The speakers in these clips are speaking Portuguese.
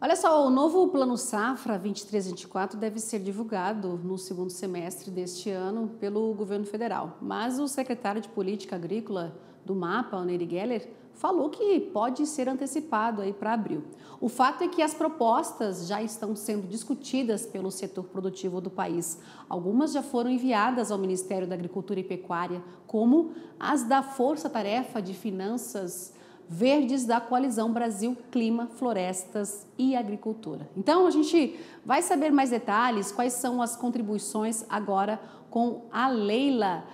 Olha só, o novo Plano Safra 23-24 deve ser divulgado no segundo semestre deste ano pelo governo federal. Mas o secretário de Política Agrícola do MAPA, Oneri Geller, falou que pode ser antecipado aí para abril. O fato é que as propostas já estão sendo discutidas pelo setor produtivo do país. Algumas já foram enviadas ao Ministério da Agricultura e Pecuária, como as da Força Tarefa de Finanças verdes da coalizão Brasil Clima, Florestas e Agricultura. Então a gente vai saber mais detalhes, quais são as contribuições agora com a Leila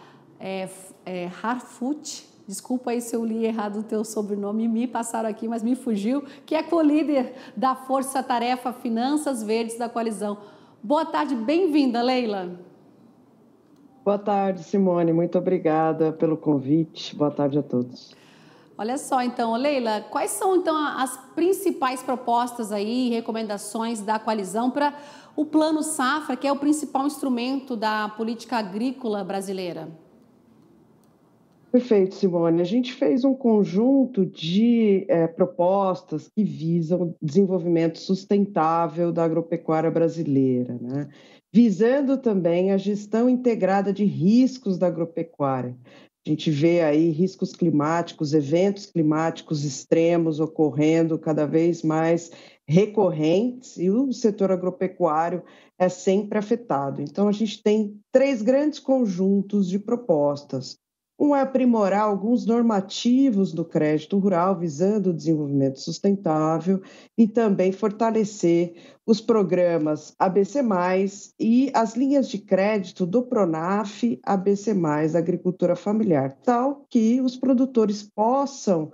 é, é, Harfut. Desculpa aí se eu li errado o teu sobrenome, me passaram aqui, mas me fugiu, que é co-líder da Força Tarefa Finanças Verdes da coalizão. Boa tarde, bem-vinda, Leila. Boa tarde, Simone. Muito obrigada pelo convite. Boa tarde a todos. Olha só, então, Leila, quais são então as principais propostas aí e recomendações da coalizão para o Plano Safra, que é o principal instrumento da política agrícola brasileira? Perfeito, Simone. A gente fez um conjunto de é, propostas que visam desenvolvimento sustentável da agropecuária brasileira, né? visando também a gestão integrada de riscos da agropecuária, a gente vê aí riscos climáticos, eventos climáticos extremos ocorrendo cada vez mais recorrentes e o setor agropecuário é sempre afetado. Então, a gente tem três grandes conjuntos de propostas. Um é aprimorar alguns normativos do crédito rural visando o desenvolvimento sustentável e também fortalecer os programas ABC+, e as linhas de crédito do Pronaf ABC+, Agricultura Familiar, tal que os produtores possam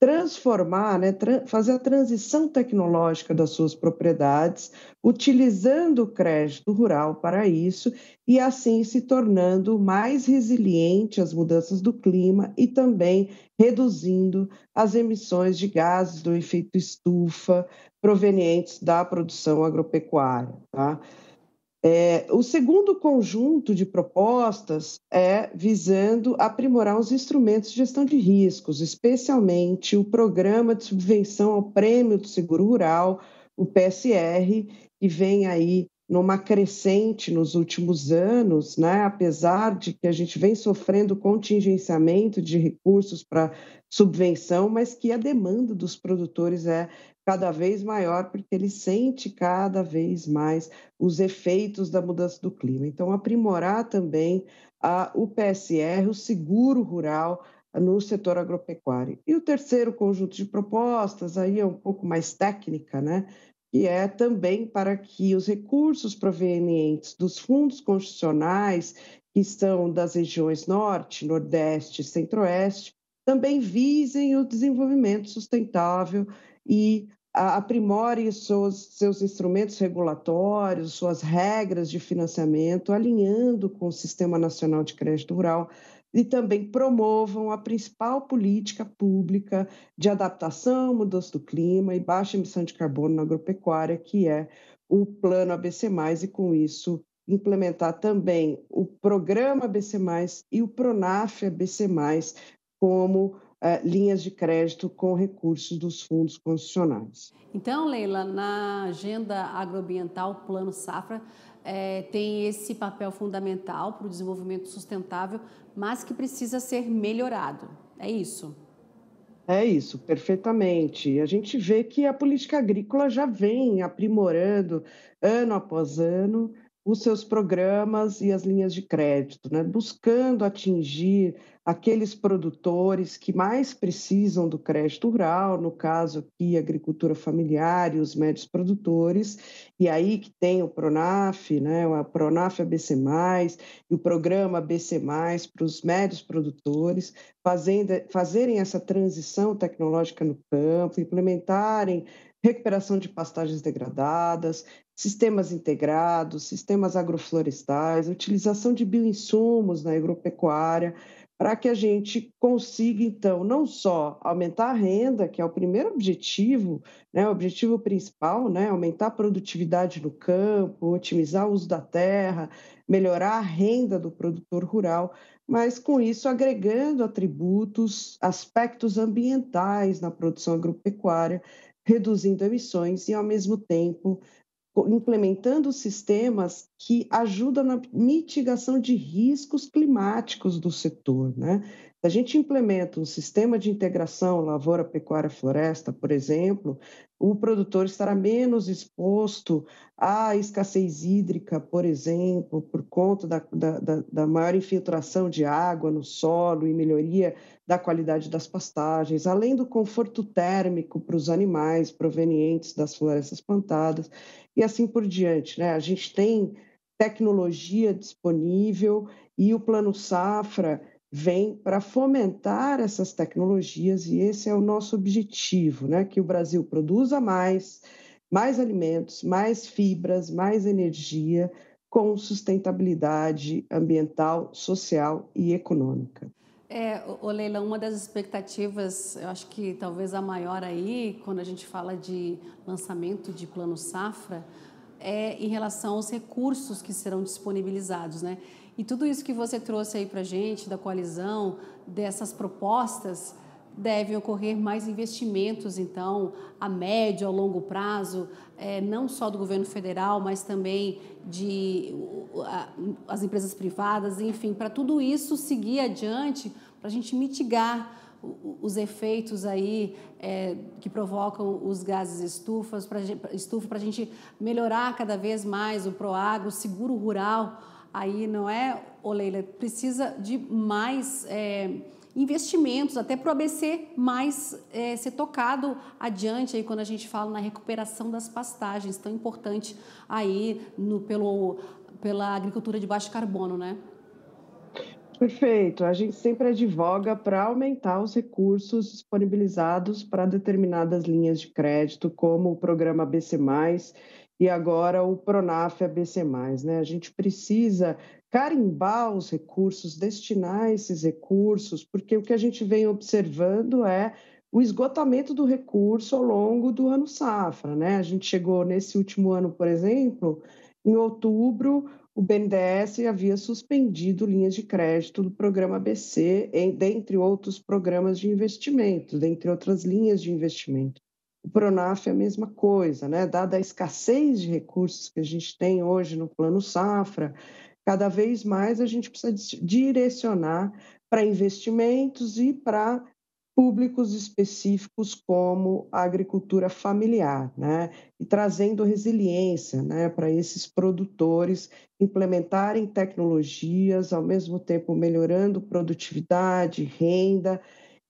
transformar, né, tra fazer a transição tecnológica das suas propriedades, utilizando o crédito rural para isso e assim se tornando mais resiliente às mudanças do clima e também reduzindo as emissões de gases do efeito estufa provenientes da produção agropecuária. Tá? É, o segundo conjunto de propostas é visando aprimorar os instrumentos de gestão de riscos, especialmente o programa de subvenção ao prêmio do seguro rural, o PSR, que vem aí numa crescente nos últimos anos, né? apesar de que a gente vem sofrendo contingenciamento de recursos para subvenção, mas que a demanda dos produtores é cada vez maior, porque ele sente cada vez mais os efeitos da mudança do clima. Então, aprimorar também o PSR, o seguro rural ah, no setor agropecuário. E o terceiro conjunto de propostas, aí é um pouco mais técnica, né? e é também para que os recursos provenientes dos fundos constitucionais, que estão das regiões Norte, Nordeste e Centro-Oeste, também visem o desenvolvimento sustentável e aprimore seus, seus instrumentos regulatórios, suas regras de financiamento, alinhando com o Sistema Nacional de Crédito Rural, e também promovam a principal política pública de adaptação à mudança do clima e baixa emissão de carbono na agropecuária, que é o Plano ABC, e com isso implementar também o Programa ABC, e o PRONAF ABC, como eh, linhas de crédito com recursos dos fundos constitucionais. Então, Leila, na agenda agroambiental Plano Safra, é, tem esse papel fundamental para o desenvolvimento sustentável, mas que precisa ser melhorado. É isso. É isso, perfeitamente. A gente vê que a política agrícola já vem aprimorando ano após ano os seus programas e as linhas de crédito, né? buscando atingir aqueles produtores que mais precisam do crédito rural, no caso aqui, agricultura familiar e os médios produtores, e aí que tem o PRONAF, né? a PRONAF ABC+, e o programa ABC+, para os médios produtores, fazendo, fazerem essa transição tecnológica no campo, implementarem recuperação de pastagens degradadas, sistemas integrados, sistemas agroflorestais, utilização de bioinsumos na agropecuária, para que a gente consiga, então, não só aumentar a renda, que é o primeiro objetivo, né, o objetivo principal, né, aumentar a produtividade no campo, otimizar o uso da terra, melhorar a renda do produtor rural, mas com isso agregando atributos, aspectos ambientais na produção agropecuária, reduzindo emissões e, ao mesmo tempo, implementando sistemas que ajudam na mitigação de riscos climáticos do setor. Né? Se a gente implementa um sistema de integração lavoura-pecuária-floresta, por exemplo, o produtor estará menos exposto à escassez hídrica, por exemplo, por conta da, da, da, maior infiltração de água no solo e melhoria da qualidade das pastagens, além do conforto térmico para os animais provenientes das florestas plantadas e assim por diante. Né? A gente tem tecnologia disponível e o plano safra vem para fomentar essas tecnologias e esse é o nosso objetivo, né? Que o Brasil produza mais, mais alimentos, mais fibras, mais energia com sustentabilidade ambiental, social e econômica. É, o Leila, uma das expectativas, eu acho que talvez a maior aí, quando a gente fala de lançamento de plano safra, é em relação aos recursos que serão disponibilizados, né? E tudo isso que você trouxe aí para a gente, da coalizão, dessas propostas, devem ocorrer mais investimentos, então, a médio, a longo prazo, é, não só do governo federal, mas também de a, as empresas privadas, enfim, para tudo isso seguir adiante, para a gente mitigar os efeitos aí é, que provocam os gases estufas, pra, estufa, para a gente melhorar cada vez mais o PROAG, o seguro rural, aí, não é, Oleila? Precisa de mais é, investimentos, até para o ABC mais é, ser tocado adiante aí quando a gente fala na recuperação das pastagens, tão importante aí no, pelo, pela agricultura de baixo carbono, né? Perfeito. A gente sempre advoga para aumentar os recursos disponibilizados para determinadas linhas de crédito, como o programa BC e agora o Pronaf ABC+. Né? A gente precisa carimbar os recursos, destinar esses recursos, porque o que a gente vem observando é o esgotamento do recurso ao longo do ano safra. Né? A gente chegou nesse último ano, por exemplo, em outubro, o BNDES havia suspendido linhas de crédito do programa ABC, dentre outros programas de investimento, dentre outras linhas de investimento. O Pronaf é a mesma coisa, né? Dada a escassez de recursos que a gente tem hoje no plano safra, cada vez mais a gente precisa direcionar para investimentos e para públicos específicos como a agricultura familiar, né? E trazendo resiliência, né, para esses produtores implementarem tecnologias, ao mesmo tempo melhorando produtividade, renda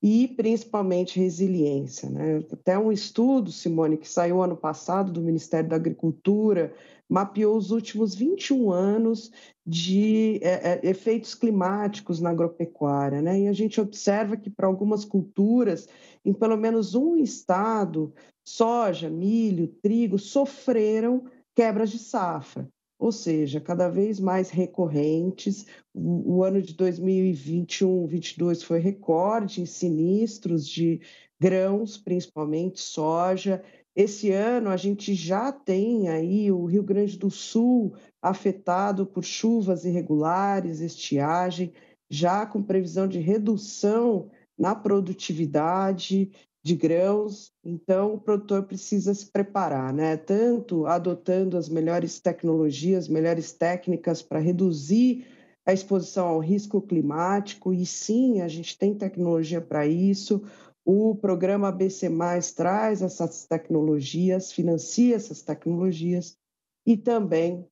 e principalmente resiliência. Né? Até um estudo, Simone, que saiu ano passado do Ministério da Agricultura, mapeou os últimos 21 anos de é, é, efeitos climáticos na agropecuária. Né? E a gente observa que, para algumas culturas, em pelo menos um estado, soja, milho, trigo sofreram quebras de safra ou seja, cada vez mais recorrentes. O, o ano de 2021-22 foi recorde em sinistros de grãos, principalmente soja. Esse ano a gente já tem aí o Rio Grande do Sul afetado por chuvas irregulares, estiagem, já com previsão de redução na produtividade de grãos. Então, o produtor precisa se preparar, né? Tanto adotando as melhores tecnologias, melhores técnicas para reduzir a exposição ao risco climático, e sim, a gente tem tecnologia para isso. O programa BC, traz essas tecnologias, financia essas tecnologias, e também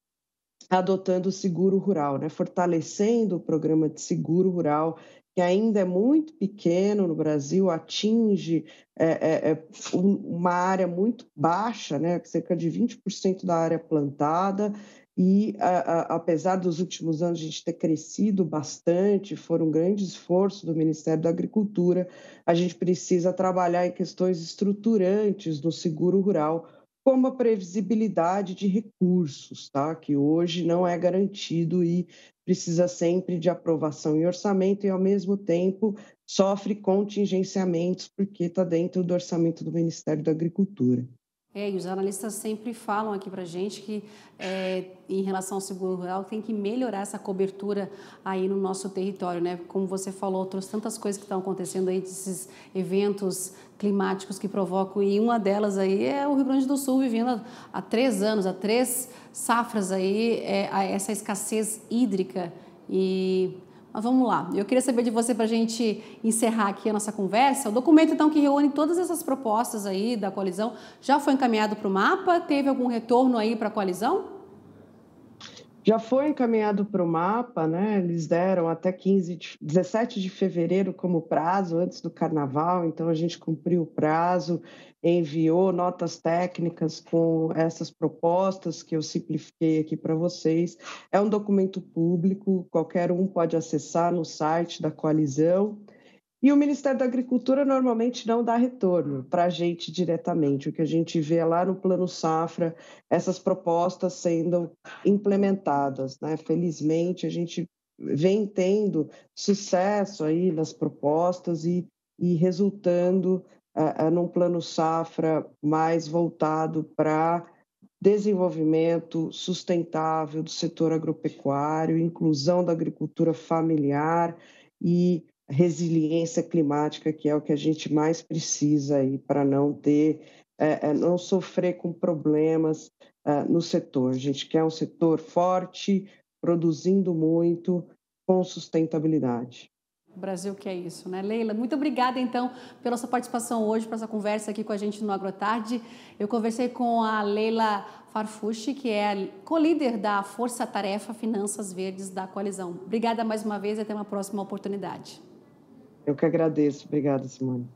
adotando o seguro rural, né? fortalecendo o programa de seguro rural, que ainda é muito pequeno no Brasil, atinge é, é, é uma área muito baixa, né, cerca de 20% da área plantada, e a, a, apesar dos últimos anos a gente ter crescido bastante, foi um grande esforço do Ministério da Agricultura, a gente precisa trabalhar em questões estruturantes do seguro rural, como a previsibilidade de recursos, tá? que hoje não é garantido e precisa sempre de aprovação e orçamento e, ao mesmo tempo, sofre contingenciamentos porque está dentro do orçamento do Ministério da Agricultura. É, e os analistas sempre falam aqui para a gente que, é, em relação ao seguro rural, tem que melhorar essa cobertura aí no nosso território, né? Como você falou, trouxe tantas coisas que estão acontecendo aí, desses eventos climáticos que provocam, e uma delas aí é o Rio Grande do Sul vivendo há, três anos, há três safras aí, é, essa escassez hídrica. E mas vamos lá, eu queria saber de você para a gente encerrar aqui a nossa conversa. O documento, então, que reúne todas essas propostas aí da coalizão já foi encaminhado para o mapa? Teve algum retorno aí para a coalizão? Já foi encaminhado para o mapa, né? Eles deram até 15 17 de fevereiro como prazo antes do carnaval, então a gente cumpriu o prazo, enviou notas técnicas com essas propostas que eu simplifiquei aqui para vocês. É um documento público, qualquer um pode acessar no site da coalizão. E o Ministério da Agricultura normalmente não dá retorno para a gente diretamente. O que a gente vê é lá no Plano Safra, essas propostas sendo implementadas. Né? Felizmente, a gente vem tendo sucesso aí nas propostas e, e resultando uh, num Plano Safra mais voltado para desenvolvimento sustentável do setor agropecuário, inclusão da agricultura familiar e resiliência climática, que é o que a gente mais precisa aí para não ter, é, é, não sofrer com problemas é, no setor. A gente quer um setor forte, produzindo muito, com sustentabilidade. O Brasil que é isso, né? Leila, muito obrigada então pela sua participação hoje, para essa conversa aqui com a gente no Agrotarde. Eu conversei com a Leila Farfushi, que é co-líder da Força Tarefa Finanças Verdes da coalizão. Obrigada mais uma vez e até uma próxima oportunidade. Eu que agradeço. Obrigada, Simone.